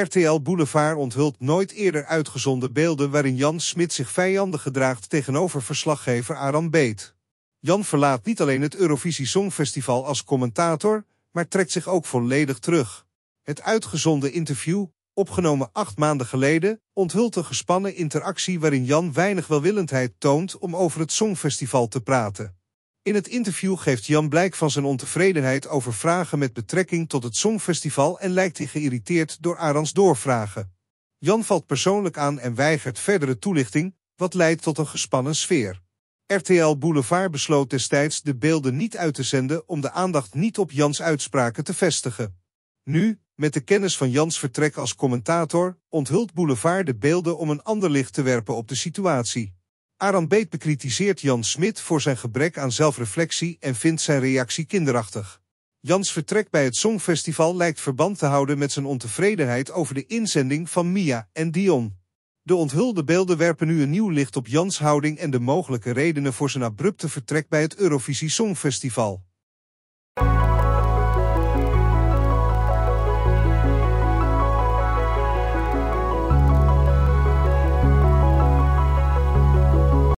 RTL Boulevard onthult nooit eerder uitgezonden beelden waarin Jan Smit zich vijandig gedraagt tegenover verslaggever Aram Beet. Jan verlaat niet alleen het Eurovisie Songfestival als commentator, maar trekt zich ook volledig terug. Het uitgezonde interview, opgenomen acht maanden geleden, onthult een gespannen interactie waarin Jan weinig welwillendheid toont om over het Songfestival te praten. In het interview geeft Jan blijk van zijn ontevredenheid over vragen met betrekking tot het Songfestival en lijkt hij geïrriteerd door Arans doorvragen. Jan valt persoonlijk aan en weigert verdere toelichting, wat leidt tot een gespannen sfeer. RTL Boulevard besloot destijds de beelden niet uit te zenden om de aandacht niet op Jans uitspraken te vestigen. Nu, met de kennis van Jans vertrek als commentator, onthult Boulevard de beelden om een ander licht te werpen op de situatie. Aran Beet bekritiseert Jan Smit voor zijn gebrek aan zelfreflectie en vindt zijn reactie kinderachtig. Jans vertrek bij het Songfestival lijkt verband te houden met zijn ontevredenheid over de inzending van Mia en Dion. De onthulde beelden werpen nu een nieuw licht op Jans houding en de mogelijke redenen voor zijn abrupte vertrek bij het Eurovisie Songfestival.